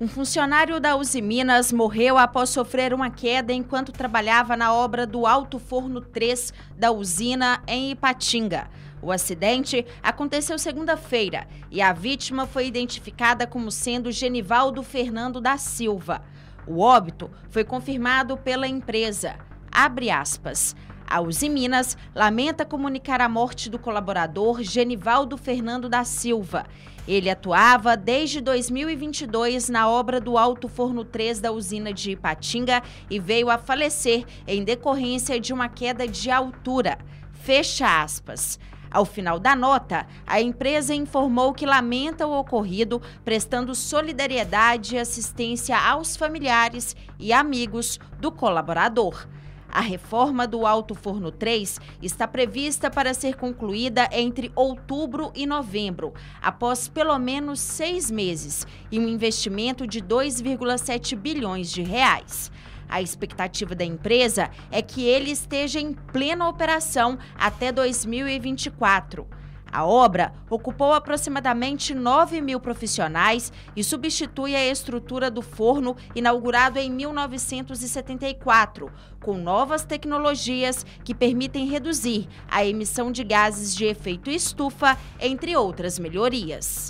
Um funcionário da Uzi Minas morreu após sofrer uma queda enquanto trabalhava na obra do Alto Forno 3 da usina em Ipatinga. O acidente aconteceu segunda-feira e a vítima foi identificada como sendo Genivaldo Fernando da Silva. O óbito foi confirmado pela empresa. Abre aspas. A Uzi Minas lamenta comunicar a morte do colaborador Genivaldo Fernando da Silva. Ele atuava desde 2022 na obra do Alto Forno 3 da usina de Ipatinga e veio a falecer em decorrência de uma queda de altura. Fecha aspas. Ao final da nota, a empresa informou que lamenta o ocorrido, prestando solidariedade e assistência aos familiares e amigos do colaborador. A reforma do Alto Forno 3 está prevista para ser concluída entre outubro e novembro, após pelo menos seis meses e um investimento de 2,7 bilhões de reais. A expectativa da empresa é que ele esteja em plena operação até 2024. A obra ocupou aproximadamente 9 mil profissionais e substitui a estrutura do forno inaugurado em 1974, com novas tecnologias que permitem reduzir a emissão de gases de efeito estufa, entre outras melhorias.